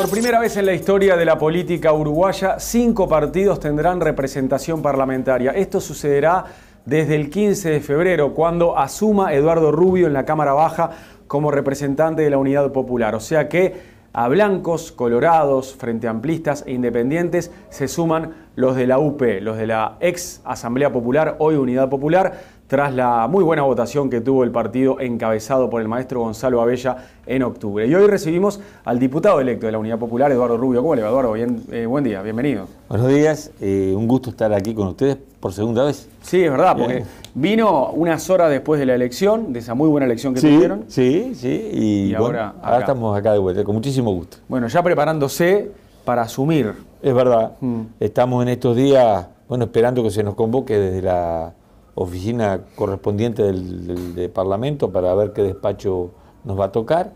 Por primera vez en la historia de la política uruguaya, cinco partidos tendrán representación parlamentaria. Esto sucederá desde el 15 de febrero, cuando asuma Eduardo Rubio en la Cámara Baja como representante de la Unidad Popular. O sea que a blancos, colorados, frente amplistas e independientes se suman los de la UP, los de la ex Asamblea Popular, hoy Unidad Popular, tras la muy buena votación que tuvo el partido encabezado por el maestro Gonzalo Abella en octubre. Y hoy recibimos al diputado electo de la Unidad Popular, Eduardo Rubio. ¿Cómo le va, Eduardo? Bien, eh, buen día, bienvenido. Buenos días, eh, un gusto estar aquí con ustedes por segunda vez. Sí, es verdad, porque vino unas horas después de la elección, de esa muy buena elección que tuvieron. Sí, sí, y, ahora, estamos acá de vuelta, con muchísimo gusto. Bueno, ya preparándose para asumir. Es verdad, mm. estamos en estos días, bueno, esperando que se nos convoque desde la oficina correspondiente del, Parlamento para ver qué despacho nos va a tocar.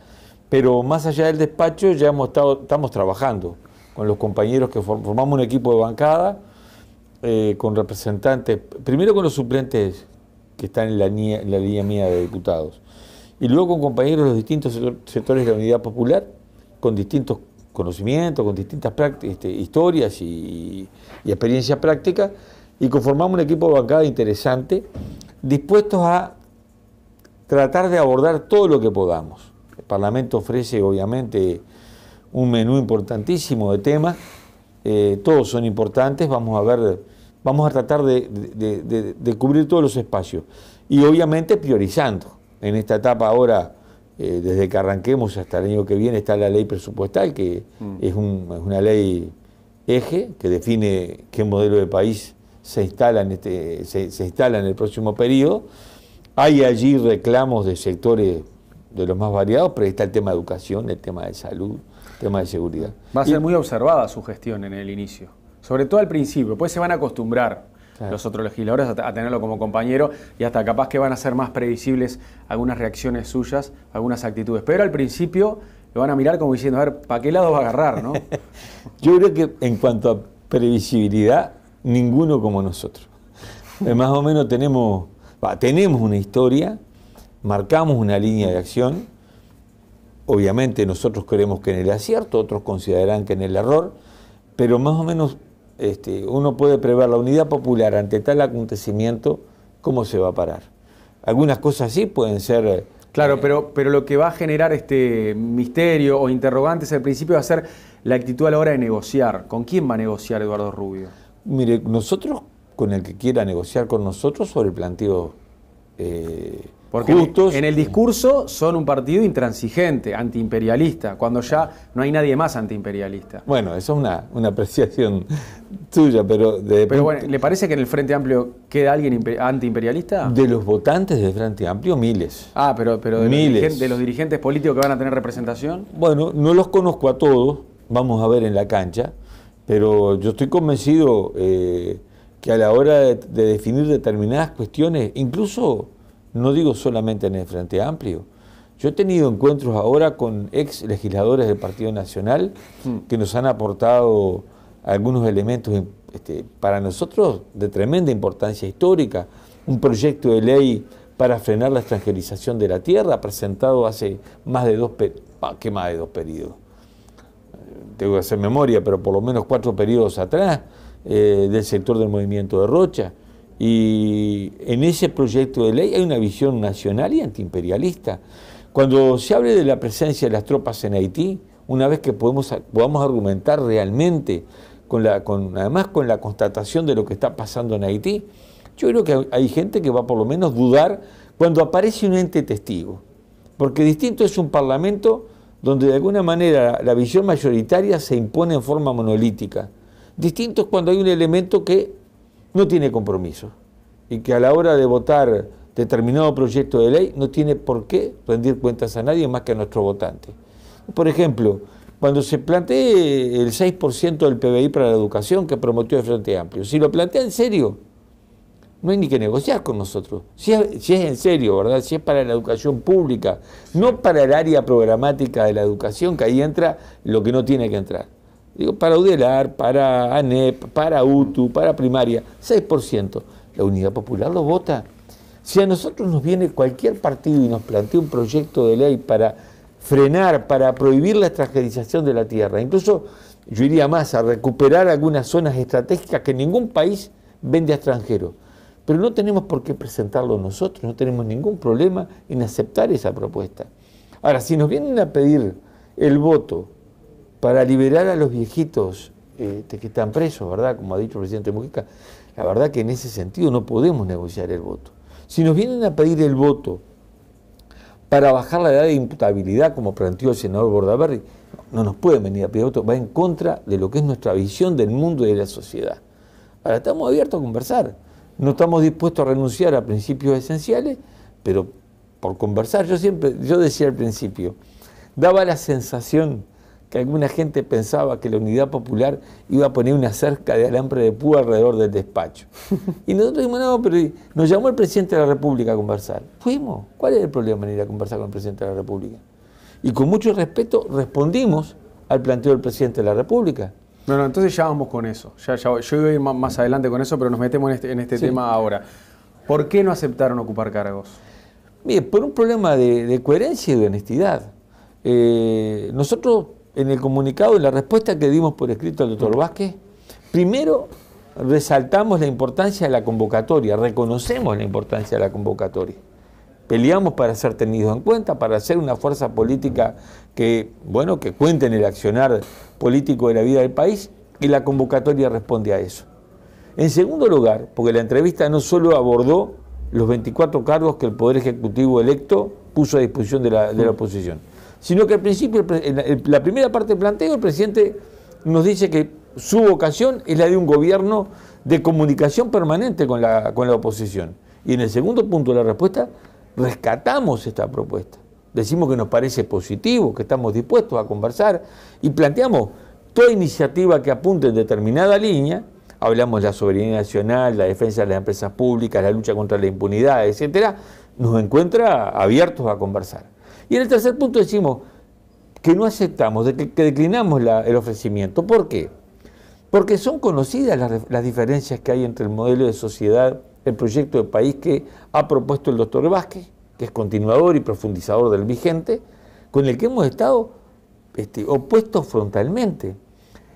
Pero más allá del despacho ya hemos estado, estamos trabajando con los compañeros que formamos un equipo de bancada, eh, con representantes, primero con los suplentes que están en la, línea mía de diputados, y luego con compañeros de los distintos sectores de la Unidad Popular, con distintos conocimientos, con distintas este, historias y, y experiencias prácticas, y conformamos un equipo de bancada interesante, dispuestos a tratar de abordar todo lo que podamos. El Parlamento ofrece, obviamente, un menú importantísimo de temas, eh, todos son importantes, vamos a ver, vamos a tratar de, cubrir todos los espacios y obviamente priorizando. En esta etapa ahora, eh, desde que arranquemos hasta el año que viene, está la ley presupuestal, que mm. es, una ley eje que define qué modelo de país se instala en, este, se, el próximo periodo. Hay allí reclamos de sectores de los más variados, pero está el tema de educación, el tema de salud, el tema de seguridad. Va a ser muy observada su gestión en el inicio, sobre todo al principio, pues se van a acostumbrar los otros legisladores a, a, tenerlo como compañero y hasta capaz que van a ser más previsibles algunas reacciones suyas, algunas actitudes, pero al principio lo van a mirar como diciendo, a ver, ¿para qué lado va a agarrar? ¿no? Yo creo que en cuanto a previsibilidad, ninguno como nosotros. Eh, más o menos tenemos, tenemos una historia, marcamos una línea de acción. Obviamente nosotros creemos que en el acierto, otros considerarán que en el error, pero más o menos este, uno puede prever la unidad popular ante tal acontecimiento, cómo se va a parar. Algunas cosas sí pueden ser... Eh, claro, eh, pero, pero lo que va a generar este misterio o interrogantes al principio va a ser la actitud a la hora de negociar. ¿Con quién va a negociar Eduardo Rubio? Mire, nosotros con el que quiera negociar con nosotros sobre el planteo eh, porque en el discurso son un partido intransigente, antiimperialista, cuando ya no hay nadie más antiimperialista. Bueno, eso es una, apreciación tuya, pero... De pero bueno, ¿le parece que en el Frente Amplio queda alguien antiimperialista? De los votantes del Frente Amplio, miles. Ah, pero, pero de, miles. de los dirigentes políticos que van a tener representación. Bueno, no los conozco a todos, vamos a ver en la cancha, pero yo estoy convencido eh, que a la hora de, definir determinadas cuestiones, incluso no digo solamente en el Frente Amplio, yo he tenido encuentros ahora con ex legisladores del Partido Nacional hmm. que nos han aportado algunos elementos este, para nosotros de tremenda importancia histórica, un proyecto de ley para frenar la extranjerización de la tierra presentado hace más de dos, ¿qué más de dos periodos tengo que hacer memoria, pero por lo menos cuatro periodos atrás, eh, del sector del movimiento de Rocha. Y en ese proyecto de ley hay una visión nacional y antiimperialista. Cuando se hable de la presencia de las tropas en Haití, una vez que podemos, podamos argumentar realmente, con la, con, además con la constatación de lo que está pasando en Haití, yo creo que hay gente que va por lo menos dudar cuando aparece un ente testigo. Porque distinto es un parlamento donde de alguna manera la visión mayoritaria se impone en forma monolítica. Distinto es cuando hay un elemento que no tiene compromiso y que a la hora de votar determinado proyecto de ley no tiene por qué rendir cuentas a nadie más que a nuestro votante. Por ejemplo, cuando se plantea el 6% del PBI para la educación que prometió el Frente Amplio, si lo plantea en serio, no hay ni que negociar con nosotros. Si es, en serio, ¿verdad? Si es para la educación pública, no para el área programática de la educación, que ahí entra lo que no tiene que entrar. Digo, para Udelar, para ANEP, para UTU, para primaria, 6%. La Unidad Popular lo vota. Si a nosotros nos viene cualquier partido y nos plantea un proyecto de ley para frenar, para prohibir la extranjerización de la tierra, incluso yo iría más a recuperar algunas zonas estratégicas que ningún país vende a extranjeros pero no tenemos por qué presentarlo nosotros, no tenemos ningún problema en aceptar esa propuesta. Ahora, si nos vienen a pedir el voto para liberar a los viejitos eh, que están presos, ¿verdad? Como ha dicho el presidente Mujica, la verdad que en ese sentido no podemos negociar el voto. Si nos vienen a pedir el voto para bajar la edad de imputabilidad, como planteó el senador Bordaberry, no nos pueden venir a pedir el voto, va en contra de lo que es nuestra visión del mundo y de la sociedad. Ahora estamos abiertos a conversar. No estamos dispuestos a renunciar a principios esenciales, pero por conversar, yo siempre, yo decía al principio, daba la sensación que alguna gente pensaba que la unidad popular iba a poner una cerca de alambre de púa alrededor del despacho. Y nosotros dijimos, no, pero nos llamó el presidente de la República a conversar. Fuimos. ¿Cuál es el problema en ir a conversar con el presidente de la República? Y con mucho respeto respondimos al planteo del presidente de la República. No, entonces ya vamos con eso. yo iba a ir más adelante con eso, pero nos metemos en este, este tema ahora. ¿Por qué no aceptaron ocupar cargos? Mire, por un problema de, coherencia y de honestidad. Eh, nosotros, en el comunicado, y la respuesta que dimos por escrito al doctor mm. Vázquez, primero resaltamos la importancia de la convocatoria, reconocemos la importancia de la convocatoria peleamos para ser tenidos en cuenta, para ser una fuerza política que, bueno, que cuente en el accionar político de la vida del país y la convocatoria responde a eso. En segundo lugar, porque la entrevista no solo abordó los 24 cargos que el Poder Ejecutivo electo puso a disposición de la, oposición, sino que al principio, en la primera parte del planteo, el presidente nos dice que su vocación es la de un gobierno de comunicación permanente con la, con la oposición. Y en el segundo punto de la respuesta rescatamos esta propuesta. Decimos que nos parece positivo, que estamos dispuestos a conversar y planteamos toda iniciativa que apunte en determinada línea. Hablamos de la soberanía nacional, la defensa de las empresas públicas, la lucha contra la impunidad, etcétera. Nos encuentra abiertos a conversar. Y en el tercer punto decimos que no aceptamos, que declinamos el ofrecimiento. ¿Por qué? Porque son conocidas las, las diferencias que hay entre el modelo de sociedad el proyecto de país que ha propuesto el doctor Vázquez, que es continuador y profundizador del vigente, con el que hemos estado este, opuestos frontalmente.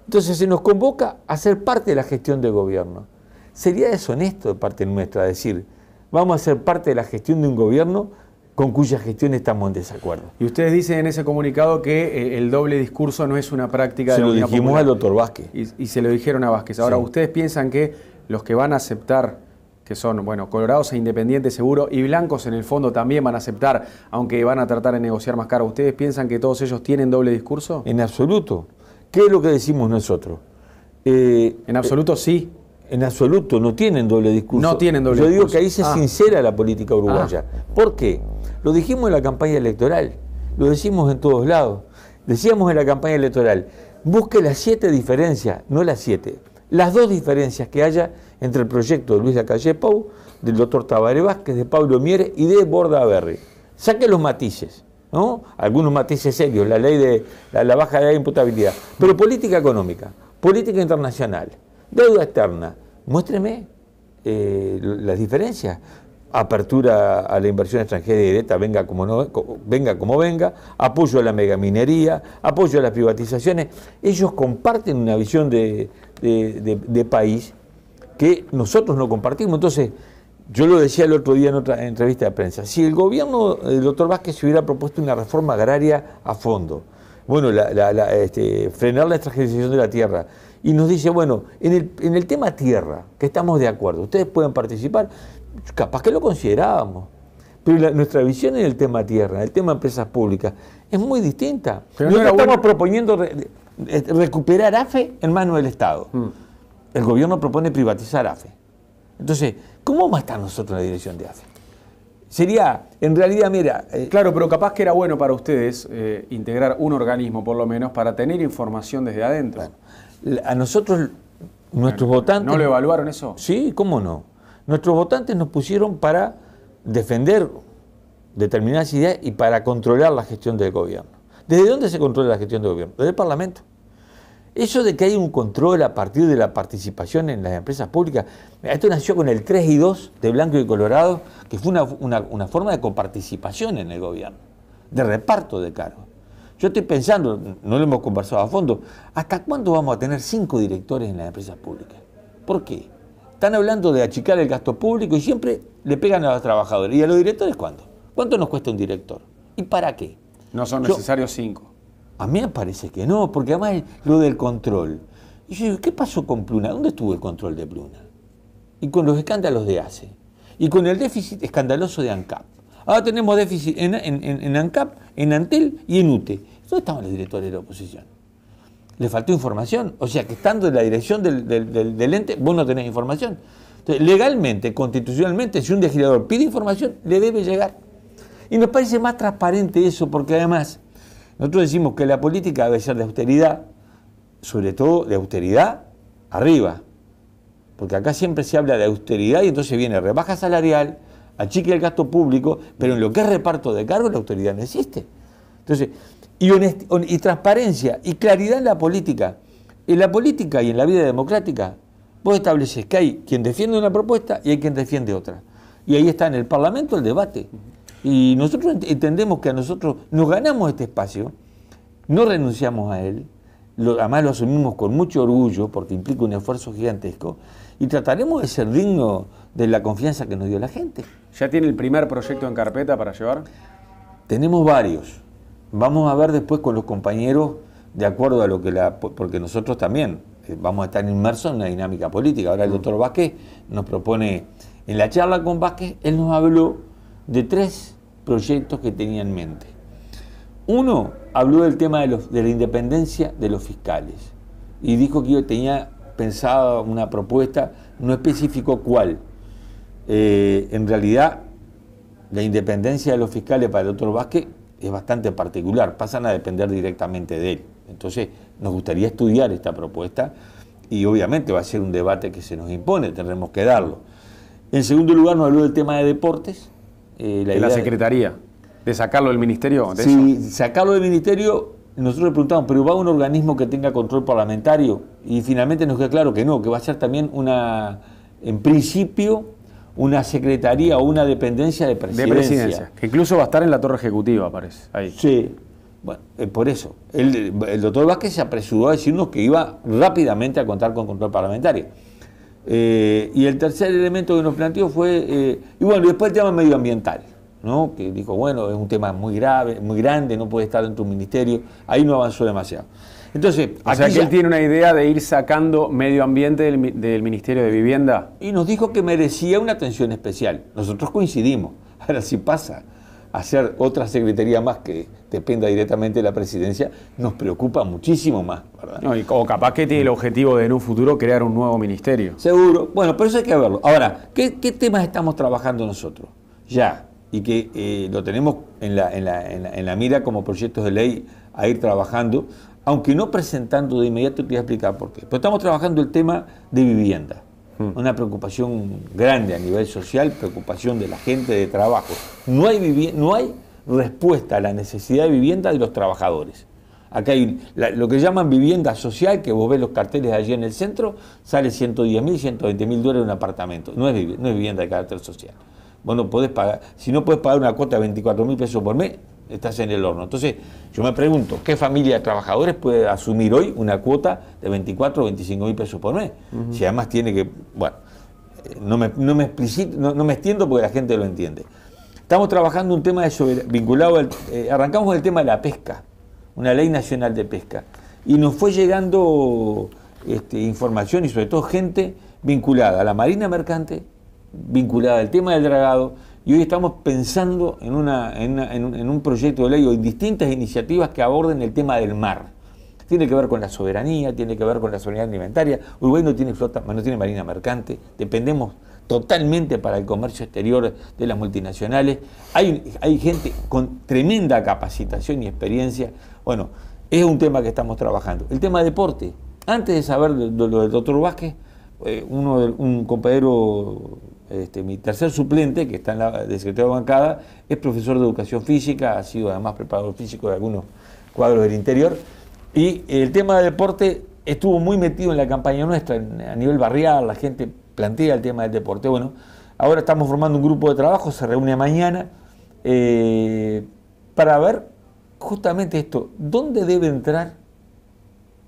Entonces se nos convoca a ser parte de la gestión del gobierno. Sería deshonesto de parte nuestra decir, vamos a ser parte de la gestión de un gobierno con cuya gestión estamos en desacuerdo. Y ustedes dicen en ese comunicado que eh, el doble discurso no es una práctica de Se lo dijimos al doctor Vázquez. Y, se lo dijeron a Vázquez. Ahora, ¿ustedes piensan que los que van a aceptar que son, bueno, colorados e independientes seguro, y blancos en el fondo también van a aceptar, aunque van a tratar de negociar más caro. ¿Ustedes piensan que todos ellos tienen doble discurso? En absoluto. ¿Qué es lo que decimos nosotros? Eh, en absoluto eh, sí. En absoluto, no tienen doble discurso. No tienen doble discurso. Yo digo que ahí se ah. sincera la política ah. uruguaya. ¿Por qué? Lo dijimos en la campaña electoral, lo decimos en todos lados. Decíamos en la campaña electoral, busque las siete diferencias, no las siete las dos diferencias que haya entre el proyecto de Luis Calle Pau, del doctor Tabaré Vázquez, de Pablo Mieres y de Bordaberry. Saque los matices, ¿no? Algunos matices serios, la ley de la, baja de imputabilidad. Pero política económica, política internacional, deuda externa. Muéstreme eh, las diferencias. Apertura a la inversión extranjera directa, venga como venga, apoyo a la megaminería, apoyo a las privatizaciones. Ellos comparten una visión de, de, país que nosotros no compartimos. Entonces, yo lo decía el otro día en otra entrevista de prensa, si el gobierno del doctor Vázquez hubiera propuesto una reforma agraria a fondo, bueno, este, frenar la extranjerización de la tierra, y nos dice, bueno, en el, en el tema tierra, que estamos de acuerdo, ustedes pueden participar, capaz que lo considerábamos, pero nuestra visión en el tema tierra, en el tema empresas públicas, es muy distinta. Pero no, estamos proponiendo... Eh, recuperar AFE en manos del Estado. Mm. El gobierno propone privatizar AFE. Entonces, ¿cómo vamos a estar nosotros en la dirección de AFE? Sería, en realidad, mira... Eh, claro, pero capaz que era bueno para ustedes eh, integrar un organismo, por lo menos, para tener información desde adentro. a nosotros, nuestros votantes... ¿No lo evaluaron eso? Sí, ¿cómo no? Nuestros votantes nos pusieron para defender determinadas ideas y para controlar la gestión del gobierno. ¿Desde dónde se controla la gestión del gobierno? Desde el Parlamento. Eso de que hay un control a partir de la participación en las empresas públicas, esto nació con el 3 y 2 de Blanco y Colorado, que fue una, forma de coparticipación en el gobierno, de reparto de cargos. Yo estoy pensando, no lo hemos conversado a fondo, ¿hasta cuándo vamos a tener cinco directores en las empresas públicas? ¿Por qué? Están hablando de achicar el gasto público y siempre le pegan a los trabajadores. ¿Y a los directores cuándo? ¿Cuánto nos cuesta un director? ¿Y para qué? No son necesarios cinco. A mí me parece que no, porque además lo del control. Y yo digo, ¿qué pasó con Pluna? ¿Dónde estuvo el control de Pluna? Y con los escándalos de ACE. Y con el déficit escandaloso de ANCAP. Ahora tenemos déficit en, ANCAP, en ANTEL y en UTE. ¿Dónde estaban los directores de la oposición? ¿Le faltó información? O sea, que estando en la dirección del, ente, vos no tenés información. Entonces, legalmente, constitucionalmente, si un legislador pide información, le debe llegar. Y nos parece más transparente eso, porque además nosotros decimos que la política debe ser de austeridad, sobre todo de austeridad arriba, porque acá siempre se habla de austeridad y entonces viene rebaja salarial, achique el gasto público, pero en lo que es reparto de cargos la austeridad no existe. Entonces, y transparencia y claridad en la política. En la política y en la vida democrática, vos estableces que hay quien defiende una propuesta y hay quien defiende otra. Y ahí está en el Parlamento el debate. Y nosotros entendemos que a nosotros nos ganamos este espacio, no renunciamos a él, lo, además lo asumimos con mucho orgullo porque implica un esfuerzo gigantesco y trataremos de ser dignos de la confianza que nos dio la gente. ¿Ya tiene el primer proyecto en carpeta para llevar? Tenemos varios. Vamos a ver después con los compañeros, de acuerdo a lo que la. porque nosotros también eh, vamos a estar inmersos en la dinámica política. Ahora el doctor Vázquez nos propone. En la charla con Vázquez, él nos habló de tres proyectos que tenía en mente. Uno habló del tema de, la independencia de los fiscales y dijo que yo tenía pensado una propuesta, no especificó cuál. Eh, en realidad, la independencia de los fiscales para el otro Vázquez es bastante particular, pasan a depender directamente de él. Entonces, nos gustaría estudiar esta propuesta y obviamente va a ser un debate que se nos impone, tendremos que darlo. En segundo lugar, nos habló del tema de deportes eh, la de la Secretaría, de sacarlo del Ministerio. Si, sacarlo del Ministerio, nosotros le preguntamos, ¿pero va a un organismo que tenga control parlamentario? Y finalmente nos queda claro que no, que va a ser también una, en principio, una secretaría o una dependencia de presidencia. que incluso va a estar en la torre ejecutiva, parece. Ahí. Sí, bueno, por eso. El, el doctor Vázquez se apresuró a decirnos que iba rápidamente a contar con control parlamentario. Eh, y el tercer elemento que nos planteó fue, eh, y bueno, después el tema medioambiental, ¿no? que dijo, bueno, es un tema muy grave, muy grande, no puede estar en tu ministerio, ahí no avanzó demasiado. Entonces, o él tiene una idea de ir sacando medio ambiente del, del, Ministerio de Vivienda. Y nos dijo que merecía una atención especial. Nosotros coincidimos. Ahora sí pasa hacer otra secretaría más que dependa directamente de la presidencia, nos preocupa muchísimo más, No, y, como capaz que tiene el objetivo de en un futuro crear un nuevo ministerio. Seguro. Bueno, pero eso hay que verlo. Ahora, ¿qué, temas estamos trabajando nosotros? Ya, y que eh, lo tenemos en la, en la mira como proyectos de ley a ir trabajando, aunque no presentando de inmediato, te voy a explicar por qué. Pero estamos trabajando el tema de vivienda. Mm. una preocupación grande a nivel social, preocupación de la gente de trabajo. No hay, no hay respuesta a la necesidad de vivienda de los trabajadores. Acá hay lo que llaman vivienda social, que vos ves los carteles allí en el centro, sale 110 mil, 120 mil dólares un apartamento. No es, no vivienda de carácter social. Vos pagar, si no puedes pagar una cuota de 24 mil pesos por mes, estás en el horno. Entonces, yo me pregunto, ¿qué familia de trabajadores puede asumir hoy una cuota de 24 o 25 mil pesos por mes? Si además tiene que, bueno, eh, no me, no explicito, no, me extiendo porque la gente lo entiende. Estamos trabajando un tema de vinculado al, Arrancamos eh, arrancamos el tema de la pesca, una ley nacional de pesca. Y nos fue llegando este, información y sobre todo gente vinculada a la Marina Mercante, vinculada al tema del dragado, y hoy estamos pensando en, una, en, un proyecto de ley o en distintas iniciativas que aborden el tema del mar. Tiene que ver con la soberanía, tiene que ver con la soberanía alimentaria. Uruguay no tiene flota, no tiene marina mercante, dependemos totalmente para el comercio exterior de las multinacionales. Hay, hay gente con tremenda capacitación y experiencia. Bueno, es un tema que estamos trabajando. El tema deporte. Antes de saber lo, del doctor Vázquez, eh, uno, un compañero este, mi tercer suplente, que está en la de de bancada, es profesor de educación física, ha sido además preparador físico de algunos cuadros del interior. Y el tema de deporte estuvo muy metido en la campaña nuestra, a nivel barrial, la gente plantea el tema del deporte. Bueno, ahora estamos formando un grupo de trabajo, se reúne mañana, eh, para ver justamente esto, ¿dónde debe entrar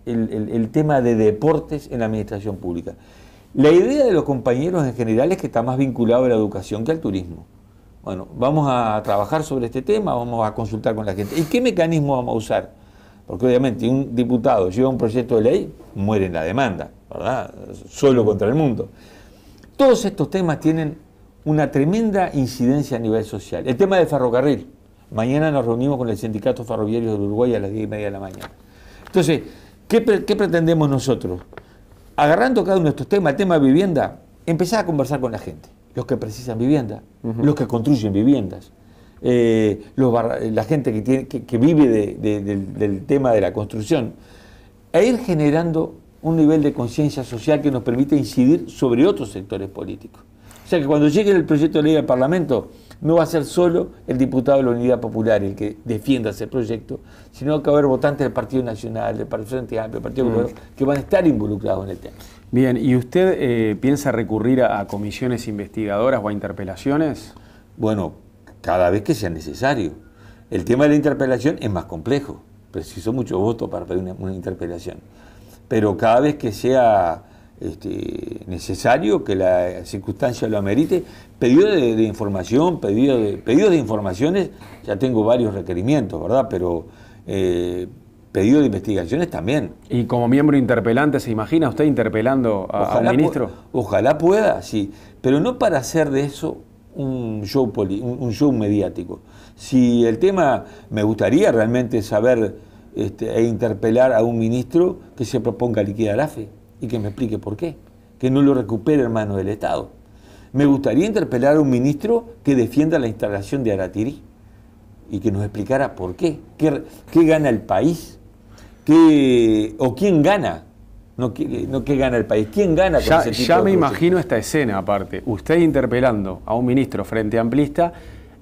el tema de deportes en la administración pública? La idea de los compañeros en general es que está más vinculado a la educación que al turismo. Bueno, vamos a trabajar sobre este tema, vamos a consultar con la gente. ¿Y qué mecanismo vamos a usar? Porque obviamente un diputado lleva un proyecto de ley, muere en la demanda, ¿verdad? Solo contra el mundo. Todos estos temas tienen una tremenda incidencia a nivel social. El tema del ferrocarril. Mañana nos reunimos con el Sindicato Ferroviario de Uruguay a las 10 y media de la mañana. Entonces, qué pretendemos nosotros? agarrando cada uno de estos temas, el tema de vivienda, empezar a conversar con la gente, los que precisan vivienda, los que construyen viviendas, eh, eh, la gente que, vive del, tema de la construcción, e ir generando un nivel de conciencia social que nos permite incidir sobre otros sectores políticos. O sea que cuando llegue el proyecto de ley al Parlamento, no va a ser solo el diputado de la Unidad Popular el que defienda ese proyecto, sino que va a haber votantes del Partido Nacional, del Partido Frente del Partido Popular, mm. que van a estar involucrados en el tema. Bien, ¿y usted eh, piensa recurrir a, comisiones investigadoras o a interpelaciones? Bueno, cada vez que sea necesario. El tema de la interpelación es más complejo. Preciso mucho voto para pedir una interpelación. Pero cada vez que sea este, necesario, que la circunstancia lo amerite. Pedido de, información, pedido de, pedidos de informaciones, ya tengo varios requerimientos, ¿verdad? Pero eh, pedido de investigaciones también. Y como miembro interpelante, ¿se imagina usted interpelando a, un ministro? ojalá pueda, sí. Pero no para hacer de eso un show, un, show mediático. Si el tema, me gustaría realmente saber este, e interpelar a un ministro que se proponga liquidar la fe y que me explique por qué, que no lo recupere hermano del Estado. Me gustaría interpelar a un ministro que defienda la instalación de Aratirí y que nos explicara por qué, qué, gana el país, o quién gana, no qué, gana el país, quién gana. ya, me imagino esta escena aparte, usted interpelando a un ministro frente amplista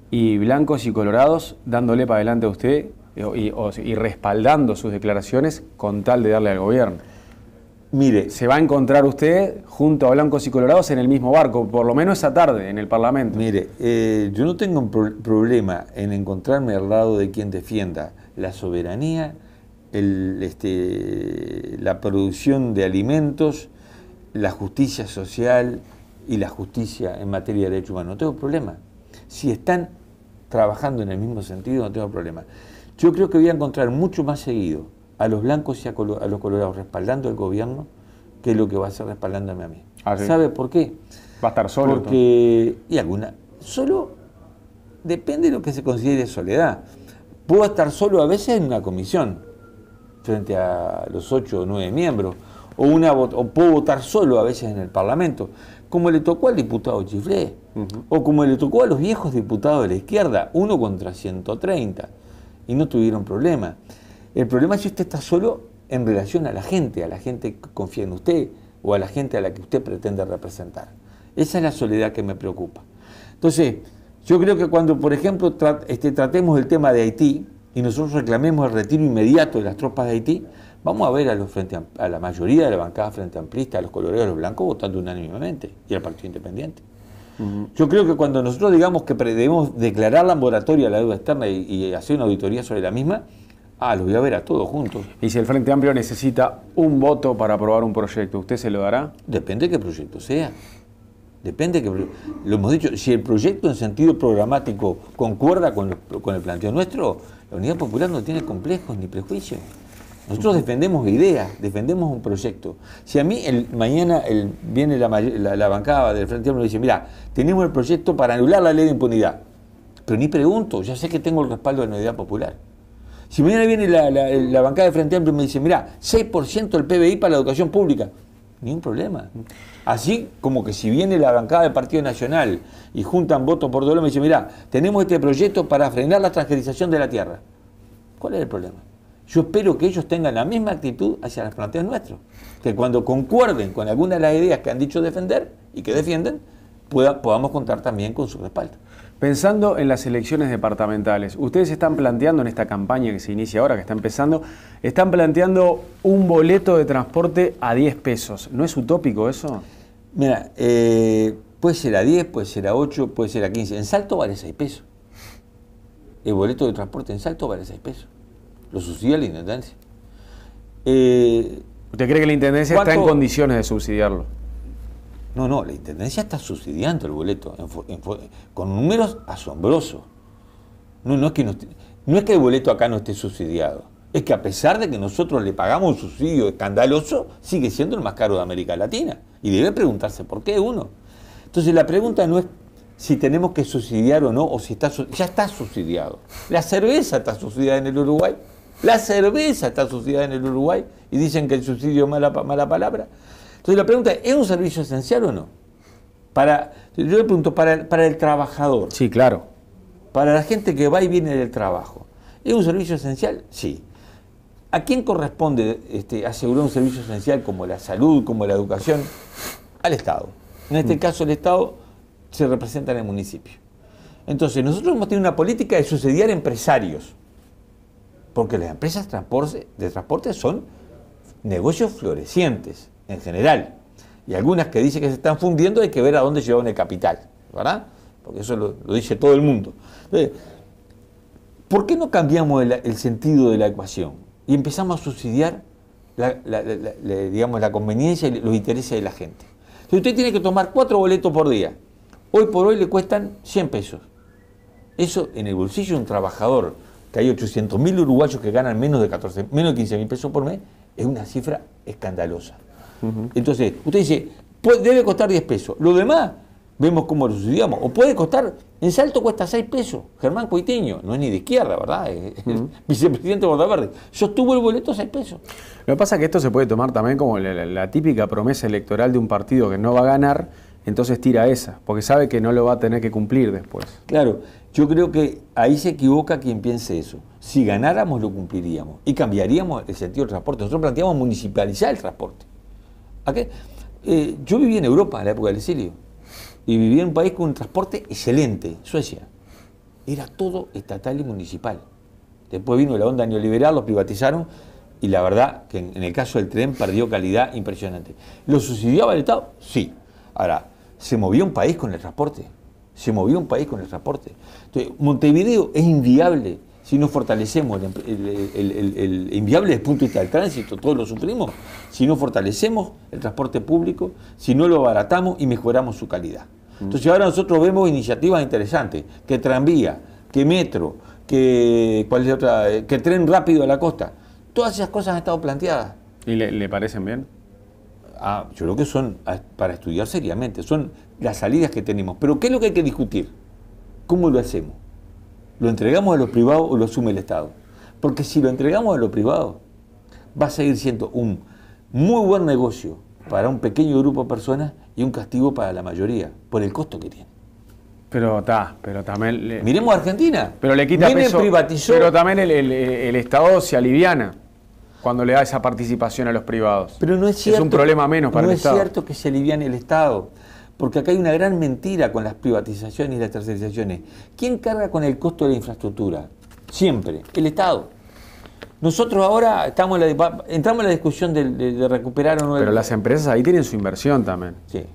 y blancos y colorados dándole para adelante a usted eh, y, respaldando sus declaraciones con tal de darle al gobierno. Mire, se va a encontrar usted junto a blancos y colorados en el mismo barco, por lo menos esa tarde en el Parlamento. Mire, eh, yo no tengo un problema en encontrarme al lado de quien defienda la soberanía, este, la producción de alimentos, la justicia social y la justicia en materia de derechos humanos. No tengo problema. Si están trabajando en el mismo sentido, no tengo problema. Yo creo que voy a encontrar mucho más seguido a los blancos y a, los colorados respaldando el gobierno que es lo que va a ser respaldándome a mí. Ah, ¿Sabe por qué? Va a estar solo. Porque, y alguna, solo depende de lo que se considere soledad. Puedo estar solo a veces en una comisión, frente a los ocho o nueve miembros, o, una, o puedo votar solo a veces en el Parlamento, como le tocó al diputado Chiflé, o como le tocó a los viejos diputados de la izquierda, uno contra 130, y no tuvieron problema. El problema es si usted está solo en relación a la gente, a la gente que confía en usted o a la gente a la que usted pretende representar. Esa es la soledad que me preocupa. Entonces, yo creo que cuando, por ejemplo, este, tratemos el tema de Haití y nosotros reclamemos el retiro inmediato de las tropas de Haití, vamos a ver a, los frente a la mayoría de la bancada frente amplista, a los coloreos, a los blancos, votando unánimemente y al Partido Independiente. Yo creo que cuando nosotros digamos que debemos declarar la moratoria a la deuda externa y hacer una auditoría sobre la misma, Ah, los voy a ver a todos juntos. Y si el Frente Amplio necesita un voto para aprobar un proyecto, ¿usted se lo dará? Depende de qué proyecto sea. Depende de qué Lo hemos dicho, si el proyecto en sentido programático concuerda con, el planteo nuestro, la Unidad Popular no tiene complejos ni prejuicios. Nosotros defendemos ideas, defendemos un proyecto. Si a mí el, mañana viene la, bancada del Frente Amplio y dice, mira, tenemos el proyecto para anular la ley de impunidad. Pero ni pregunto, ya sé que tengo el respaldo de la Unidad Popular. Si mañana viene la, bancada de Frente Amplio y me dice, mira, 6% del PBI para la educación pública, ningún problema. Así como que si viene la bancada del Partido Nacional y juntan votos por dolor, me dice, mira, tenemos este proyecto para frenar la transgerización de la tierra. ¿Cuál es el problema? Yo espero que ellos tengan la misma actitud hacia las planteas nuestras. Que cuando concuerden con algunas de las ideas que han dicho defender y que defienden, podamos contar también con su respaldo. Pensando en las elecciones departamentales, ustedes están planteando en esta campaña que se inicia ahora, que está empezando, están planteando un boleto de transporte a 10 pesos. ¿No es utópico eso? Mira, eh, puede ser a 10, puede ser a 8, puede ser a 15. En Salto vale 6 pesos. El boleto de transporte en Salto vale 6 pesos. Lo subsidia la Intendencia. Eh, ¿Usted cree que la Intendencia está en condiciones de subsidiarlo? No, no, la Intendencia está subsidiando el boleto con números asombrosos. No, es que el boleto acá no esté subsidiado, es que a pesar de que nosotros le pagamos un subsidio escandaloso, sigue siendo el más caro de América Latina. Y debe preguntarse por qué uno. Entonces la pregunta no es si tenemos que subsidiar o no, o si está ya está subsidiado. La cerveza está subsidiada en el Uruguay. La cerveza está subsidiada en el Uruguay y dicen que el subsidio es mala palabra. Entonces la pregunta es, ¿es un servicio esencial o no? Para, yo le pregunto, para, el trabajador. Sí, claro. Para la gente que va y viene del trabajo. ¿Es un servicio esencial? Sí. ¿A quién corresponde este, asegurar un servicio esencial como la salud, como la educación? Al Estado. En este mm. caso el Estado se representa en el municipio. Entonces nosotros hemos tenido una política de subsidiar empresarios, porque las empresas de transporte son negocios florecientes en general. Y algunas que dicen que se están fundiendo, hay que ver a dónde llevan el capital, ¿verdad? Porque eso lo, dice todo el mundo. ¿por qué no cambiamos el, sentido de la ecuación y empezamos a subsidiar la, digamos, la conveniencia y los intereses de la gente? Si usted tiene que tomar cuatro boletos por día, hoy por hoy le cuestan 100 pesos. Eso en el bolsillo de un trabajador, que hay mil uruguayos que ganan menos de, 14, menos de 15 mil pesos por mes, es una cifra escandalosa. Entonces, usted dice, debe costar 10 pesos. Lo demás, vemos cómo lo subsidiamos. O puede costar, en salto cuesta 6 pesos. Germán Coiteño, no es ni de izquierda, ¿verdad? Vicepresidente de Sostuvo el boleto a 6 pesos. Lo que pasa es que esto se puede tomar también como la típica promesa electoral de un partido que no va a ganar, entonces tira esa, porque sabe que no lo va a tener que cumplir después. Claro, yo creo que ahí se equivoca quien piense eso. Si ganáramos lo cumpliríamos y cambiaríamos el sentido del transporte. Nosotros planteamos municipalizar el transporte. Eh, yo vivía en Europa en la época del exilio y viví en un país con un transporte excelente, Suecia. Era todo estatal y municipal. Después vino la onda neoliberal, lo privatizaron y la verdad que en, el caso del tren perdió calidad impresionante. ¿Lo subsidiaba el Estado? Sí. Ahora, se movió un país con el transporte. Se movió un país con el transporte. Entonces, Montevideo es inviable si no fortalecemos el, inviable desde punto de vista del tránsito, todos lo sufrimos, si no fortalecemos el transporte público, si no lo abaratamos y mejoramos su calidad. Mm. Entonces ahora nosotros vemos iniciativas interesantes, que tranvía, que metro, que, ¿cuál es otra? Eh, que tren rápido a la costa. Todas esas cosas han estado planteadas. ¿Y le, parecen bien? Ah, yo creo que son ah, para estudiar seriamente, son las salidas que tenemos. Pero ¿qué es lo que hay que discutir? ¿Cómo lo hacemos? ¿Lo entregamos a los privados o lo asume el Estado? Porque si lo entregamos a los privados, va a seguir siendo un muy buen negocio para un pequeño grupo de personas y un castigo para la mayoría, por el costo que tiene. Pero está, pero también... Miremos a Argentina. Pero le quita Pero también el, Estado se aliviana cuando le da esa participación a los privados. Pero no es cierto... un problema menos para No es cierto que se aliviane el Estado porque acá hay una gran mentira con las privatizaciones y las tercerizaciones. ¿Quién carga con el costo de la infraestructura? Siempre, el Estado. Nosotros ahora entramos en la discusión de, recuperar o no. Pero las empresas ahí tienen su inversión también. Sí,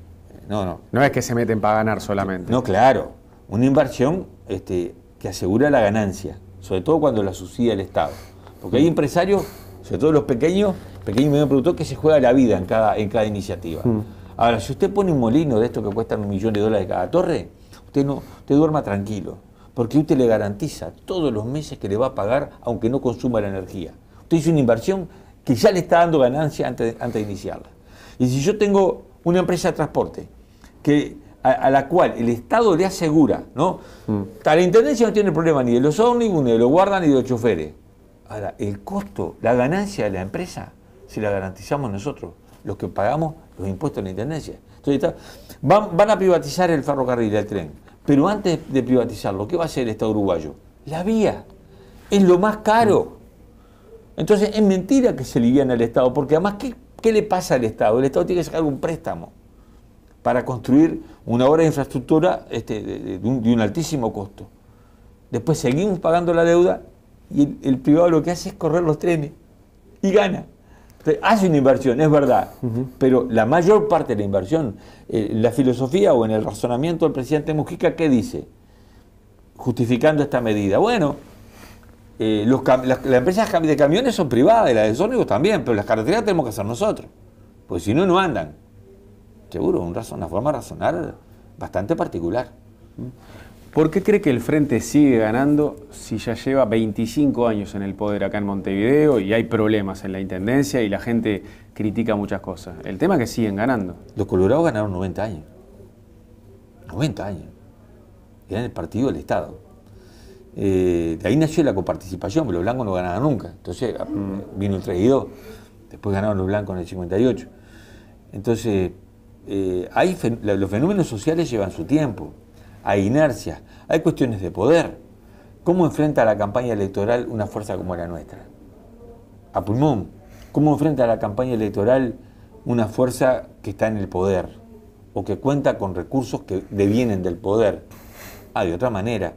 no, no. No es que se meten para ganar solamente. No, claro. Una inversión este, que asegura la ganancia, sobre todo cuando la subsidia el Estado. Porque hay mm. empresarios, sobre todo los pequeños, pequeños y medianos productores, que se juega la vida en cada, iniciativa. Mm. Ahora, si usted pone un molino de esto que cuestan un millón de dólares cada torre, usted no, usted duerma tranquilo, porque usted le garantiza todos los meses que le va a pagar aunque no consuma la energía. Usted hizo una inversión que ya le está dando ganancia antes de, antes de iniciarla. Y si yo tengo una empresa de transporte que a, la cual el Estado le asegura, ¿no? Mm. La intendencia no tiene problema ni de los ómnibus, ni de los guardas, ni de los choferes. Ahora, el costo, la ganancia de la empresa, si la garantizamos nosotros los que pagamos los impuestos en la Intendencia. Entonces, van, a privatizar el ferrocarril, el tren, pero antes de privatizarlo, ¿qué va a hacer el Estado uruguayo? La vía. Es lo más caro. Entonces, es mentira que se livian al Estado, porque además, ¿qué, ¿qué le pasa al Estado? El Estado tiene que sacar un préstamo para construir una obra de infraestructura este, de, un, altísimo costo. Después seguimos pagando la deuda y el, privado lo que hace es correr los trenes y gana hace una inversión, es verdad, pero la mayor parte de la inversión, eh, la filosofía o en el razonamiento del presidente Mujica, ¿qué dice? Justificando esta medida. Bueno, eh, los, las, empresas de camiones son privadas y las de sónicos también, pero las carreteras tenemos que hacer nosotros, porque si no, no andan. Seguro, un una forma de razonar bastante particular. ¿Por qué cree que el Frente sigue ganando si ya lleva 25 años en el poder acá en Montevideo y hay problemas en la Intendencia y la gente critica muchas cosas? El tema es que siguen ganando. Los colorados ganaron 90 años. 90 años. Eran el partido del Estado. Eh, de ahí nació la coparticipación, pero los blancos no ganaban nunca. Entonces ah, mm. vino el 3 y después ganaron los blancos en el 58. Entonces, eh, hay, los fenómenos sociales llevan su tiempo hay inercia, hay cuestiones de poder. ¿Cómo enfrenta a la campaña electoral una fuerza como la nuestra? A pulmón. ¿Cómo enfrenta a la campaña electoral una fuerza que está en el poder o que cuenta con recursos que devienen del poder? Ah, de otra manera.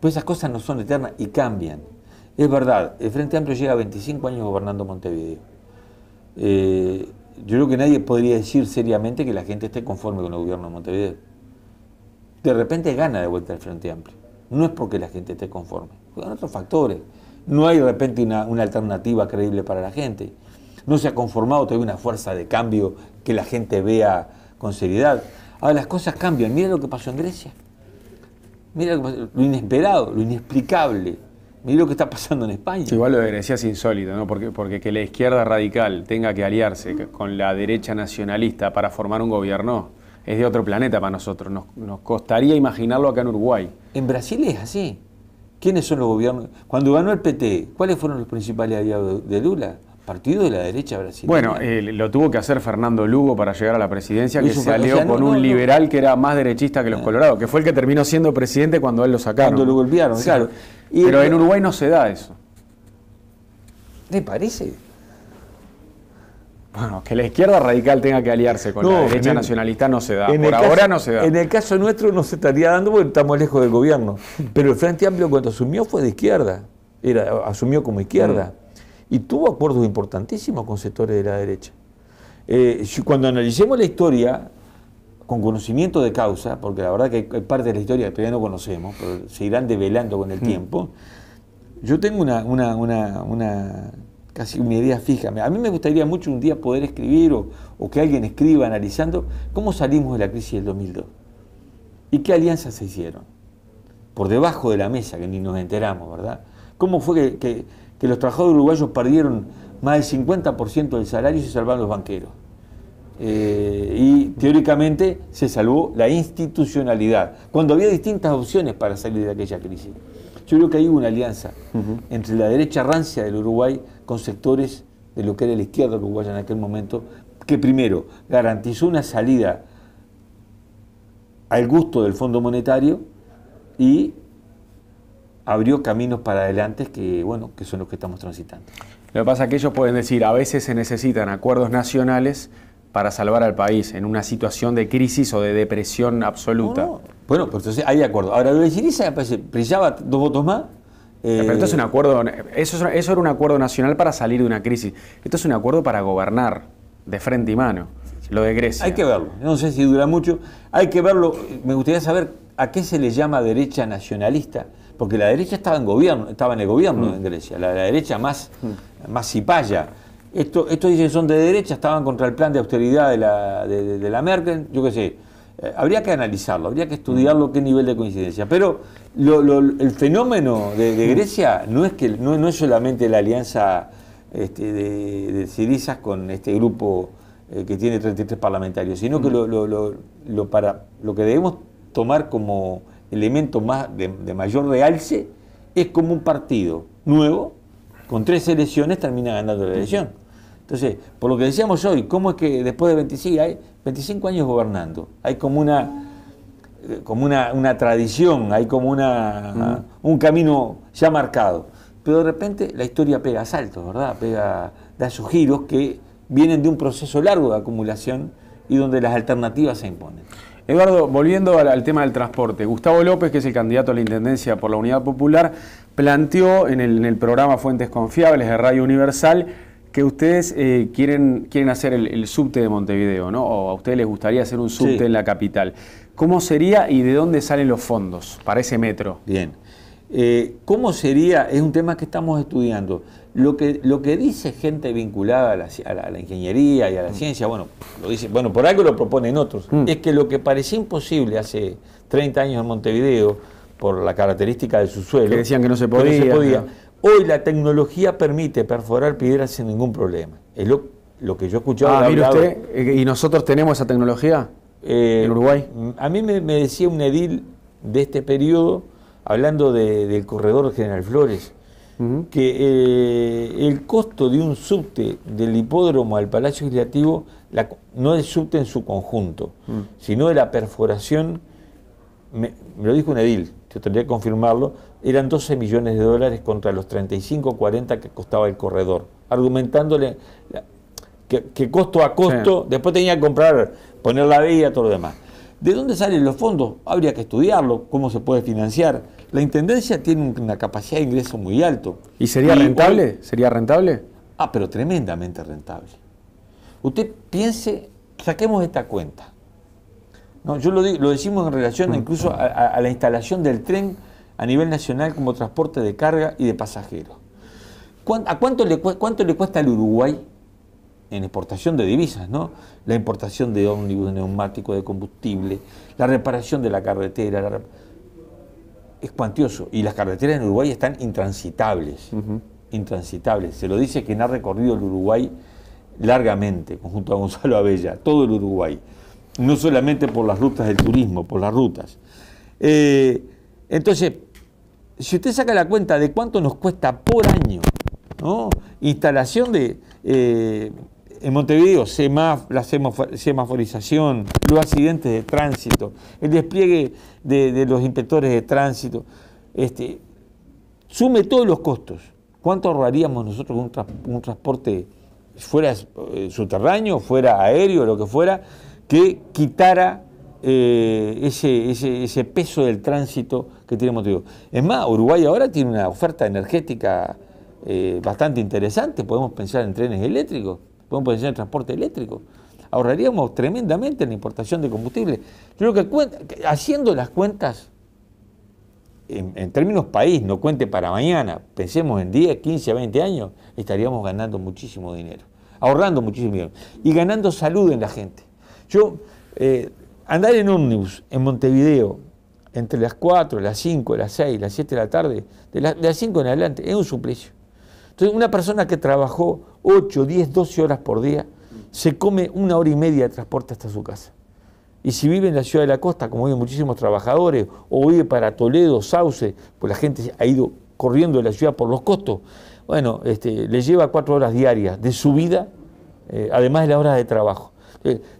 Pues esas cosas no son eternas y cambian. Es verdad, el Frente Amplio lleva 25 años gobernando Montevideo. Eh, yo creo que nadie podría decir seriamente que la gente esté conforme con el gobierno de Montevideo de repente gana de vuelta el Frente Amplio. No es porque la gente esté conforme, son otros factores. No hay de repente una, alternativa creíble para la gente. No se ha conformado todavía una fuerza de cambio que la gente vea con seriedad. Ahora las cosas cambian. Mira lo que pasó en Grecia. Mira lo, lo inesperado, lo inexplicable. Mira lo que está pasando en España. Igual lo de Grecia es insólito, ¿no? Porque, porque que la izquierda radical tenga que aliarse mm. con la derecha nacionalista para formar un gobierno es de otro planeta para nosotros. Nos, nos, costaría imaginarlo acá en Uruguay. En Brasil es así. ¿Quiénes son los gobiernos? Cuando ganó el PT, ¿cuáles fueron los principales aliados de Lula? Partido de la derecha brasileña. Bueno, lo tuvo que hacer Fernando Lugo para llegar a la presidencia, que se con un liberal que era más derechista que los ah. colorados, que fue el que terminó siendo presidente cuando él lo sacaron. Cuando lo golpearon, claro. Pero en Uruguay no se da eso. ¿Te parece? Bueno, que la izquierda radical tenga que aliarse con la derecha nacionalista no se da. Por ahora no se da. En el caso nuestro no se estaría dando porque estamos lejos del gobierno. Pero el Frente Amplio cuando asumió fue de izquierda. Era, asumió como izquierda. Mm. Y tuvo acuerdos importantísimos con sectores de la derecha. Eh, cuando analicemos la historia con conocimiento de causa, porque la verdad que hay parte de la historia que todavía no conocemos, pero se irán develando con el mm. tiempo, yo tengo una casi una idea fija. A mí me gustaría mucho un día poder escribir o, que alguien escriba analizando cómo salimos de la crisis del 2002 y qué alianzas se hicieron. Por debajo de la mesa, que ni nos enteramos, ¿verdad? ¿Cómo fue que, los trabajadores uruguayos perdieron más del 50% del salario y se salvaron los banqueros? Eh, y teóricamente se salvó la institucionalidad, cuando había distintas opciones para salir de aquella crisis. Yo creo que hay una alianza entre la derecha rancia del Uruguay con sectores de lo que era la izquierda uruguaya en aquel momento, que primero garantizó una salida al gusto del Fondo Monetario y abrió caminos para adelante que, bueno, que son los que estamos transitando. Lo que pasa es que ellos pueden decir, a veces se necesitan acuerdos nacionales para salvar al país en una situación de crisis o de depresión absoluta. Bueno, pues entonces hay acuerdo. Ahora, lo de Siriza brillaba dos votos más. Pero eh, esto es un acuerdo, eso, eso era un acuerdo nacional para salir de una crisis. Esto es un acuerdo para gobernar de frente y mano. Lo de Grecia. Hay que verlo. No sé si dura mucho. Hay que verlo. Me gustaría saber a qué se le llama derecha nacionalista. Porque la derecha estaba en gobierno, estaba en el gobierno mm. en Grecia. La, derecha más, más cipaya. Esto, estos dicen son de derecha, estaban contra el plan de austeridad de la, de la Merkel. Yo qué sé. Eh, habría que analizarlo, habría que estudiarlo, mm. qué nivel de coincidencia. Pero el fenómeno de, mm. Grecia no es, que, no, no es solamente la alianza este, de, de con este grupo eh, que tiene 33 parlamentarios, sino que mm. lo, para, lo que debemos tomar como elemento más de mayor realce es como un partido nuevo, con tres elecciones, termina ganando la elección. Entonces, por lo que decíamos hoy, ¿cómo es que después de 25, años gobernando? Hay como una eh, como una, tradición, hay como una, un camino ya marcado. Pero de repente la historia pega saltos, ¿verdad? Pega, da sus giros que vienen de un proceso largo de acumulación y donde las alternativas se imponen. Eduardo, volviendo al, tema del transporte, Gustavo López, que es el candidato a la Intendencia por la Unidad Popular, planteó en el programa Fuentes Confiables de Radio Universal que ustedes eh, quieren, quieren hacer el, subte de Montevideo, ¿no? O a ustedes les gustaría hacer un subte en la capital. ¿Cómo sería y de dónde salen los fondos para ese metro? Bien. Eh, ¿Cómo sería? Es un tema que estamos estudiando. Lo que, lo que dice gente vinculada a la, ingeniería y a la mm. ciencia, bueno, lo dice, bueno, por algo lo proponen otros, mm. es que lo que parecía imposible hace 30 años en Montevideo, por la característica de su suelo, que decían que no se podía, Hoy la tecnología permite perforar piedras sin ningún problema. Es lo, que yo escuchaba. Ah, mire usted, eh, ¿y nosotros tenemos esa tecnología eh, en Uruguay? A mí me, decía un edil de este periodo, hablando del corredor General Flores, que eh, el costo de un subte del hipódromo al Palacio Legislativo, la, no el subte en su conjunto, mm. sino de la perforación, me, me lo dijo un edil, yo tendría que confirmarlo, eran 12 millones de dólares contra los 35 40 que costaba el corredor, argumentándole que, costo a costo, después tenía que comprar, poner la vía, todo lo demás. ¿De dónde salen los fondos? Habría que estudiarlo, cómo se puede financiar. La Intendencia tiene una capacidad de ingreso muy alto. ¿Y sería rentable? ¿Sería rentable? Ah, pero tremendamente rentable. Usted piense, saquemos esta cuenta. No, yo lo, decimos en relación mm. incluso a la instalación del tren a nivel nacional como transporte de carga y de pasajeros. ¿A cuánto le, cuánto le cuesta al Uruguay en exportación de divisas, ¿no? La importación de ómnibus, de neumáticos, de combustible, la reparación de la carretera. Es cuantioso. Y las carreteras en Uruguay están intransitables. Intransitables. Se lo dice quien ha recorrido el Uruguay largamente, junto a Gonzalo Abella, todo el Uruguay. No solamente por las rutas del turismo, por las rutas. Eh, entonces, si usted saca la cuenta de cuánto nos cuesta por año, ¿no? instalación de, eh, en Montevideo, la semaforización, los accidentes de tránsito, el despliegue de, los inspectores de tránsito, este, sume todos los costos. ¿Cuánto ahorraríamos nosotros con un, transporte fuera eh, subterráneo, fuera aéreo, lo que fuera, que quitara eh, ese peso del tránsito? que tiene motivo. Es más, Uruguay ahora tiene una oferta energética eh, bastante interesante. Podemos pensar en trenes eléctricos, podemos pensar en transporte eléctrico. Ahorraríamos tremendamente en la importación de combustible. Yo creo que, haciendo las cuentas, en, términos país, no cuente para mañana, pensemos en 10, 15, 20 años, estaríamos ganando muchísimo dinero, ahorrando muchísimo dinero y ganando salud en la gente. Yo, eh, andar en ómnibus en Montevideo, entre las 4, las 5, las 6, las 7 de la tarde, de, las 5 en adelante, es un suplicio. Entonces, una persona que trabajó 8, 10, 12 horas por día, se come una hora y media de transporte hasta su casa. Y si vive en la ciudad de la costa, como viven muchísimos trabajadores, o vive para Toledo, Sauce, pues la gente ha ido corriendo de la ciudad por los costos, bueno, este, le lleva cuatro horas diarias de su vida, eh, además de la hora de trabajo.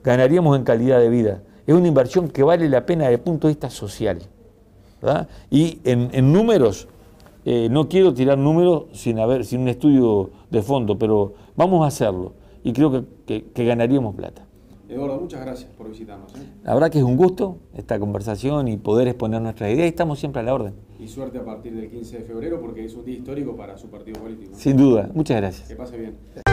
ganaríamos en calidad de vida es una inversión que vale la pena desde el punto de vista social. Y en, en números, eh, no quiero tirar números sin, haber, sin un estudio de fondo, pero vamos a hacerlo y creo que, que, ganaríamos plata. Eduardo, muchas gracias por visitarnos. ¿eh? La verdad que es un gusto esta conversación y poder exponer nuestras ideas. Estamos siempre a la orden. Y suerte a partir del 15 de febrero porque es un día histórico para su partido político. Sin duda. Muchas gracias. Que pase bien.